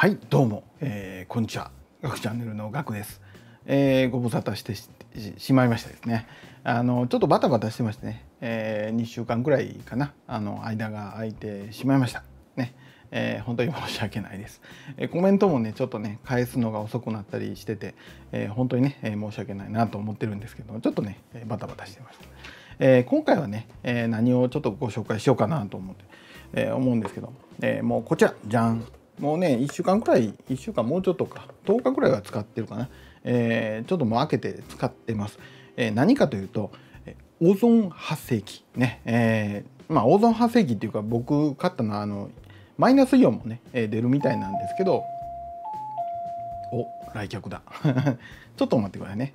はいどうも、えー、こんにちはガチャンネルのガクです、えー、ご無沙汰してしまいましたですねあのちょっとバタバタしてましてね、えー、2週間ぐらいかなあの間が空いてしまいましたねえー、本当に申し訳ないです、えー、コメントもねちょっとね返すのが遅くなったりしてて、えー、本当にね、え申し訳ないなと思ってるんですけどちょっとねバタバタしてました、え今回はね、え何をちょっとご紹介しようかなと思って、え思うんですけど、えもうこちらじゃんもうね1週間くらい1週間もうちょっとか10日くらいは使ってるかな、えー、ちょっともう開けて使ってます、えー、何かというとオゾン発生器ね、えー、まあオゾン発生器っていうか僕買ったのはあのマイナスイオンもね、えー、出るみたいなんですけどお来客だ ちょっと待ってくださいね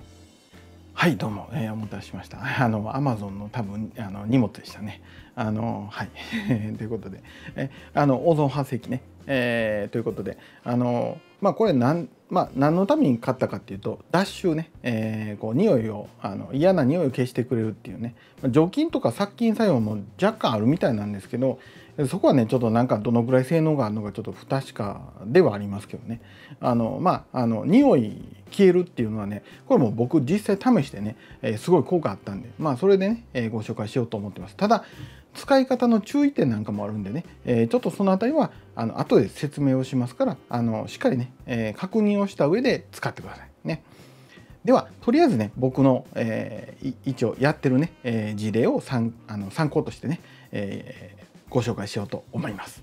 はいどうも、えー、お待たせしました あのアマゾンの多分あの荷物でしたねあのはい ということでえあのオゾン発生ね、えー、ということであのまあこれ何まあ、何のために買ったかっていうと脱臭ね、えー、こう匂いをあの嫌な匂いを消してくれるっていうね除菌とか殺菌作用も若干あるみたいなんですけどそこはねちょっとなんかどのぐらい性能があるのかちょっと不確かではありますけどねあのまああの匂い消えるっていうのはねこれも僕実際試してね、えー、すごい効果あったんでまあそれでね、えー、ご紹介しようと思ってますただ使い方の注意点なんかもあるんでね、えー、ちょっとその辺りはあの後で説明をしますからあのしっかりね、え確認をした上で使ってくださいねではとりあえずね僕の、え一応やってるね、え事例を参あの参考としてね、えご紹介しようと思います。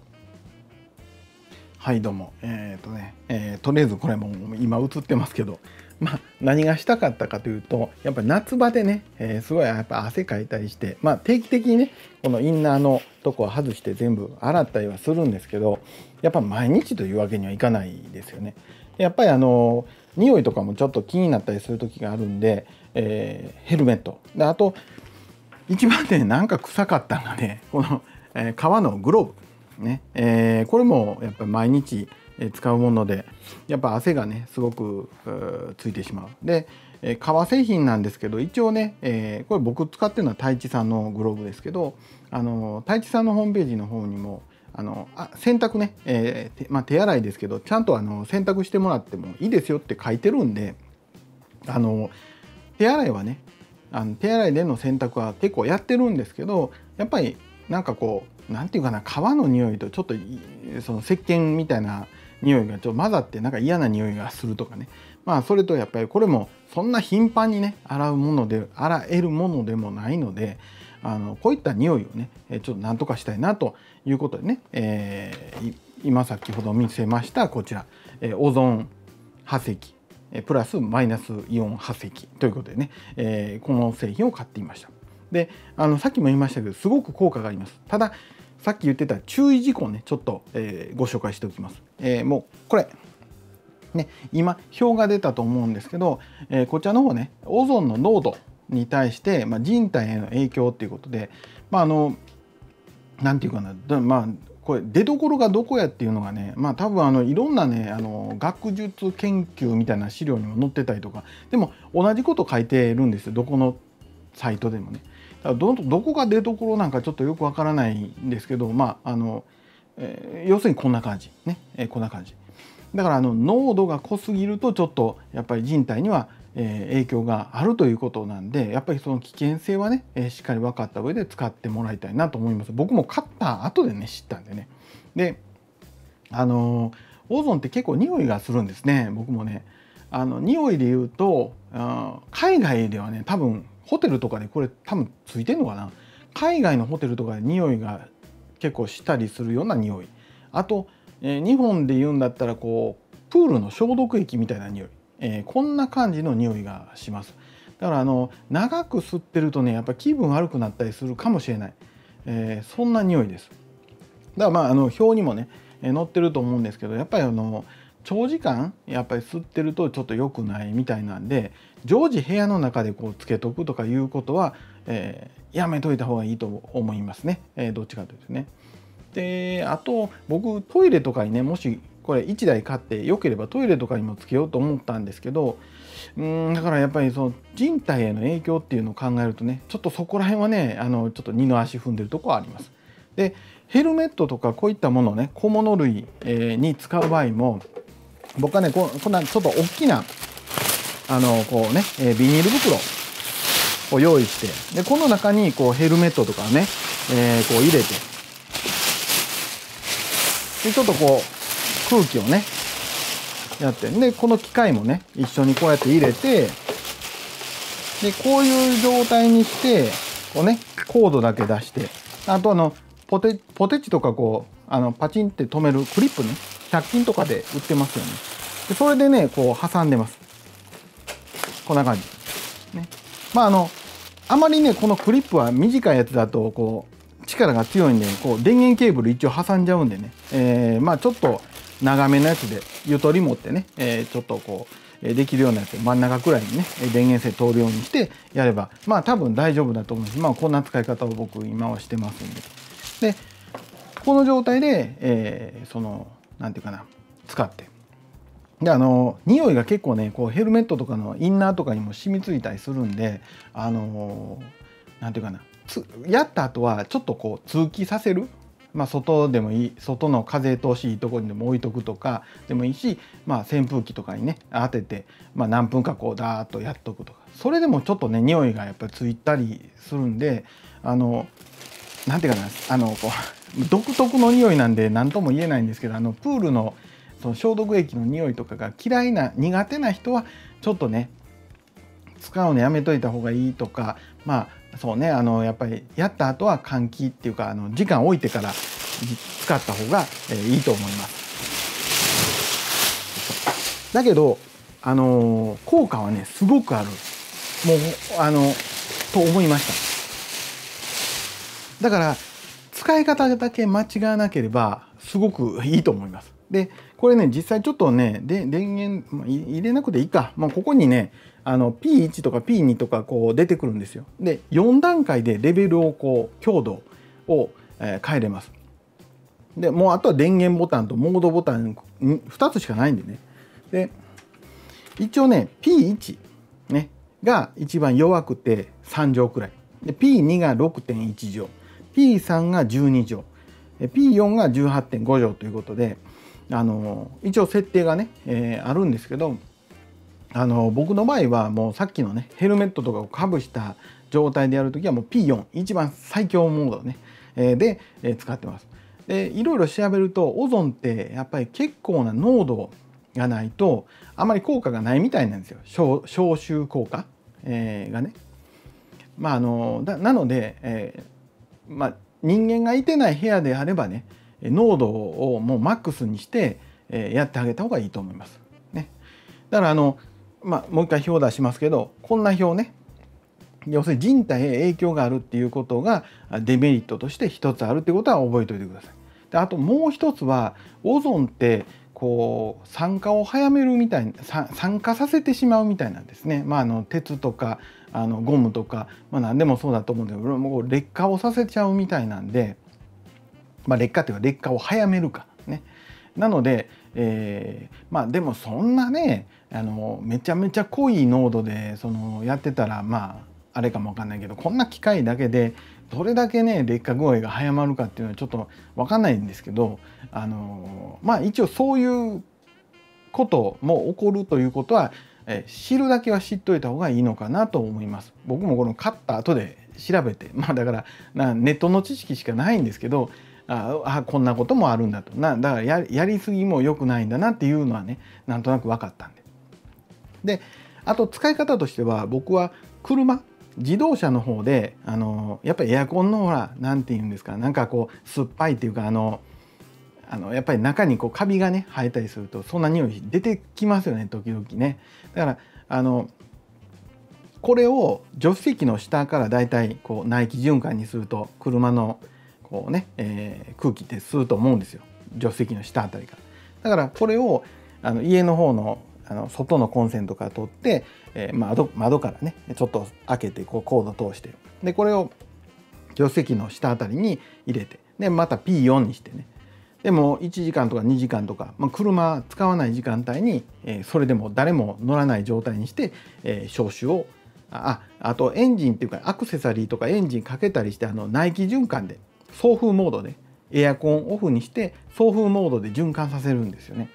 はいどうもえっ、ー、とね、えー、とりあえずこれも今映ってますけどまあ、何がしたかったかというとやっぱり夏場でね、えー、すごいやっぱ汗かいたりして、まあ、定期的にねこのインナーのとこを外して全部洗ったりはするんですけどやっぱ毎日というわけにはいかないですよね。やっぱりあの匂いとかもちょっと気になったりする時があるんで、えー、ヘルメットであと一番ねなんか臭かったのがねこのえー、革のグローブ、ねえー、これもやっぱり毎日使うものでやっぱ汗がねすごくついてしまう。で革製品なんですけど一応ね、えー、これ僕使ってるのは太一さんのグローブですけどあの太一さんのホームページの方にもあのあ洗濯ね、えーまあ、手洗いですけどちゃんとあの洗濯してもらってもいいですよって書いてるんであの手洗いはねあの手洗いでの洗濯は結構やってるんですけどやっぱりなんかこうんていうかな皮の匂いとちょっとその石鹸みたいな匂いがちょっと混ざってなんか嫌な匂いがするとかねまあそれとやっぱりこれもそんな頻繁にね洗うもので洗えるものでもないのであのこういった匂いをねちょっとなんとかしたいなということでね、えー、今先ほど見せましたこちら、えオゾン化石プラスマイナスイオン化石ということでね、えこの製品を買っていました。であのさっきも言いましたけどすごく効果がありますたださっき言ってた注意事項ねちょっと、えー、ご紹介しておきます、えー、もうこれね、今表が出たと思うんですけど、えー、こちらの方ねオゾンの濃度に対して、まあ、人体への影響っていうことで、まあ、あのなんていうかな、まあ、これ出どころがどこやっていうのがね、まあ、多分あのいろんなねあの学術研究みたいな資料にも載ってたりとかでも同じこと書いてるんですよどこのサイトでもね。どどこが出どころなんかちょっとよくわからないんですけど、まああのえー、要するにこんな感じね、えー、こんな感じ。だからあの濃度が濃すぎるとちょっとやっぱり人体にはえ影響があるということなんでやっぱりその危険性はね、えしっかり分かった上で使ってもらいたいなと思います僕も買った後でね知ったんでねであのオゾンって結構匂いがするんですね僕もねあの匂いで言うと海外ではね多分ホテルとかでこれ多分ついてんのかな海外のホテルとかで匂いが結構したりするような匂いあと、えー、日本で言うんだったらこうプールの消毒液みたいな匂い、えー、こんな感じの匂いがしますだからあの長く吸ってるとねやっぱ気分悪くなったりするかもしれない、えー、そんな匂いですだからまああの表にもね載ってると思うんですけどやっぱりあの長時間やっぱり吸ってるとちょっと良くないみたいなんで常時部屋の中でこうつけとくとかいうことは、えー、やめといた方がいいと思いますね、えー、どっちかというとね。であと僕トイレとかにねもしこれ1台買ってよければトイレとかにもつけようと思ったんですけどうんだからやっぱりその人体への影響っていうのを考えるとねちょっとそこら辺はねあのちょっと二の足踏んでるとこはあります。でヘルメットとかこういったものをね小物類に使う場合も僕はね、ここんなちょっと大きな、あの、こうね、えビニール袋を用意して、で、この中にこうヘルメットとかね、えー、こう入れて、で、ちょっとこう、空気をね、やって、で、この機械もね、一緒にこうやって入れて、で、こういう状態にして、こうね、コードだけ出して、あとあの、ポテ、ポテチとかこう、あの、パチンって止めるクリップね。100均とかで売ってますよねでそれでねこう挟んでますこんな感じねまああのあまりねこのクリップは短いやつだとこう力が強いんでこう電源ケーブル一応挟んじゃうんでね、えー、まあちょっと長めのやつでゆとり持ってね、えー、ちょっとこうできるようなやつ真ん中くらいにね電源線通るようにしてやればまあ多分大丈夫だと思うんですまあこんな使い方を僕今はしてますんででこの状態で、えー、そのんていうかな使ってであの匂いが結構ねこうヘルメットとかのインナーとかにも染みついたりするんであの何て言うかなやった後はちょっとこう通気させる、まあ、外でもいい外の風通しいいとこにでも置いとくとかでもいいし、まあ、扇風機とかにね当てて、まあ、何分かこうダーッとやっとくとかそれでもちょっとね匂いがやっぱりついたりするんであの何て言うかなあのこう独特の匂いなんで何とも言えないんですけどあのプールのその消毒液の匂いとかが嫌いな苦手な人はちょっとね使うのやめといた方がいいとかまあそうねあのやっぱりやった後は換気っていうかあの時間置いてから使った方が、えいいと思います。だけどあの効果はねすごくあるもうあのと思いました。だから使い方だけ間違わなければすごくいいと思います。でこれね実際ちょっとねで電源、まあ、入れなくていいか、まあ、ここにねあの P1 とか P2 とかこう出てくるんですよ。で4段階でレベルをこう強度を、え変えれます。でもうあとは電源ボタンとモードボタン2つしかないんでね。で一応ね P1 ねが一番弱くて3乗くらいで P2 が6.1乗。P3 が12畳 P4 が18.5畳ということであの一応設定がね、えー、あるんですけどあの僕の場合はもうさっきのねヘルメットとかをかぶした状態でやるときはもう P4 一番最強モードね、えー、で、えー、使ってます。でいろいろ調べるとオゾンってやっぱり結構な濃度がないとあまり効果がないみたいなんですよ消臭効果、えー、がね。まあ、あのなので、えまあ、人間がいてない部屋であればね濃度をもうマックスにしてえやってあげた方がいいと思います。ね、だからあの、まあ、もう一回表を出しますけどこんな表ね要するに人体へ影響があるっていうことがデメリットとして一つあるってことは覚えておいてください。であともう一つはオゾンってこう酸化を早めるみたい酸化させてしまうみたいなんですね、まあ、あの鉄とかあのゴムとか、まあ、何でもそうだと思うんですけどもう劣化をさせちゃうみたいなんで、まあ、劣化っていうか劣化を早めるかね。なので、えー、まあでもそんなねあのめちゃめちゃ濃い濃度でそのやってたらまああれかもわかんないけどこんな機械だけでどれだけね劣化具合が早まるかっていうのはちょっと分かんないんですけどあのまあ一応そういうことも起こるということは知るだけは知っといた方がいいのかなと思います。僕もこの買った後で調べてまあだからネットの知識しかないんですけどああこんなこともあるんだとなだからややりすぎも良くないんだなっていうのはねなんとなく分かったんで。であと使い方としては僕は車自動車の方であのやっぱりエアコンのほら何て言うんですかなんかこう酸っぱいっていうかあのあのやっぱり中にこうカビがね生えたりするとそんな匂い出てきますよね時々ね。だからあのこれを助手席の下からだいたいこう内気循環にすると車のこうね、えー、空気って吸うと思うんですよ助手席の下あたりから。だからこれをあの家の方のあの外のコンセントから取って、えー、窓窓からねちょっと開けてこうコード通してでこれを助手席の下あたりに入れてでまた P4 にしてねでも1時間とか2時間とか、まあ、車使わない時間帯に、えー、それでも誰も乗らない状態にして、えー、消臭をああとエンジンっていうかアクセサリーとかエンジンかけたりしてあの内気循環で送風モードでエアコンオフにして送風モードで循環させるんですよね。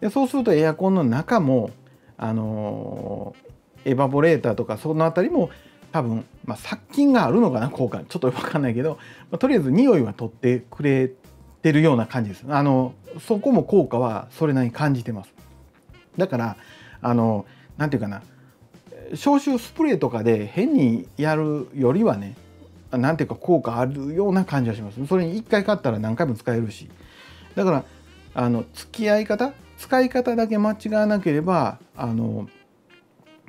でそうするとエアコンの中も、あのエバポレーターとかその辺りも多分、まあ、殺菌があるのかな効果ちょっと分かんないけど、まあ、とりあえず匂いは取ってくれてるような感じですあのそこも効果はそれなりに感じてますだからあの何て言うかな消臭スプレーとかで変にやるよりはねなんていうか効果あるような感じはしますそれに1回買ったら何回も使えるしだからあの付き合い方使い方だけ間違わなければあの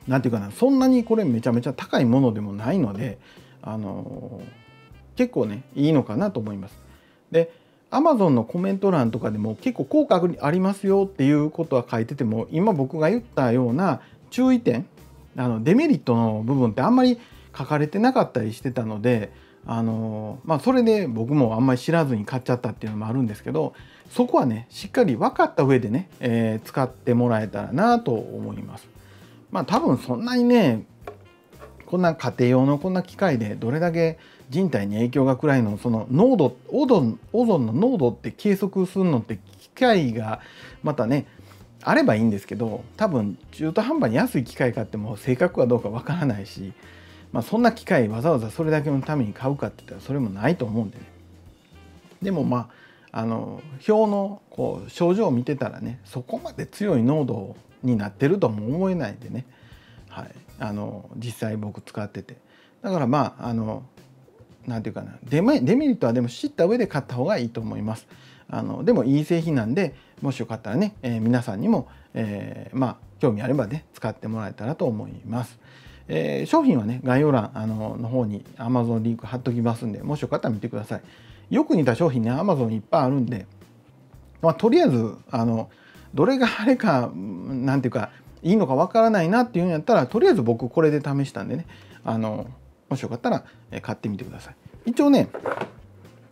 何て言うかなそんなにこれめちゃめちゃ高いものでもないのであの結構ねいいのかなと思います。で Amazon のコメント欄とかでも結構効果ありますよっていうことは書いてても今僕が言ったような注意点あのデメリットの部分ってあんまり書かれてなかったりしてたのであのまあ、それで僕もあんまり知らずに買っちゃったっていうのもあるんですけどそこはねしっかり分かった上でね、えー、使ってもらえたらなと思います。まあ多分そんなにねこんな家庭用のこんな機械でどれだけ人体に影響が暗いのその濃度オゾンオゾンの濃度って計測するのって機械がまたねあればいいんですけど多分中途半端に安い機械買っても正確かどうかわからないしまあ、そんな機械わざわざそれだけのために買うかって言ったらそれもないと思うんでねでもまああの表のこう症状を見てたらねそこまで強い濃度になってるとも思えないんでね、はい、あの実際僕使っててだからまああの何て言うかなデメデメリットはでも知った上で買った方がいいと思います。あのでもいい製品なんでもしよかったらね、えー、皆さんにも、えー、まあ興味あればね使ってもらえたらと思います。えー、商品はね、概要欄あのの方に Amazon リンク貼っときますんで、もしよかったら見てください。よく似た商品ね、Amazon いっぱいあるんで、まあ、とりあえず、あの、どれがあれか、なんていうか、いいのかわからないなっていうんやったら、とりあえず僕これで試したんでね、あの、もしよかったら買ってみてください。一応ね、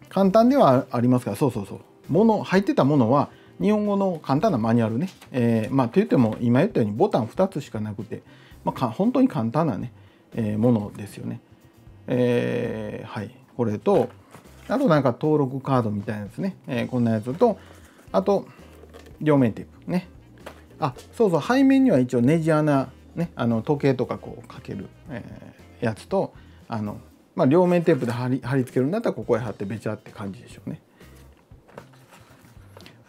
簡単ではありますから、そうそうそう。物入ってたものは、日本語の簡単なマニュアルね。えー、まあ、と言っても、今言ったようにボタン2つしかなくて、まあ、本当に簡単なね、えー、ものですよね。えー、はい、これと、あとなんか登録カードみたいなやつね、えー、こんなやつと、あと、両面テープね。あ、そうそう、背面には一応ネジ穴、ね、あの時計とかこうかける、えー、やつと、あの、まあ、両面テープで貼り貼り付けるんだったらここへ貼ってべちゃって感じでしょうね。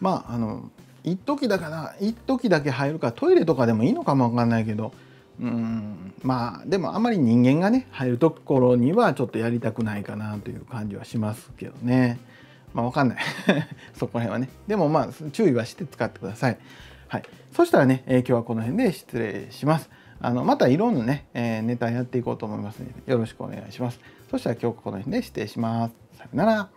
まあ、あの、一時だから、一時だけ入るからトイレとかでもいいのかもわかんないけど、うんまあでもあまり人間がね入るところにはちょっとやりたくないかなという感じはしますけどねまあ分かんない そこら辺はねでもまあ注意はして使ってください、はい、そしたらね、えー、今日はこの辺で失礼しますあのまたいろんなね、えー、ネタやっていこうと思いますのでよろしくお願いしますそしたら今日この辺で失礼しますさよなら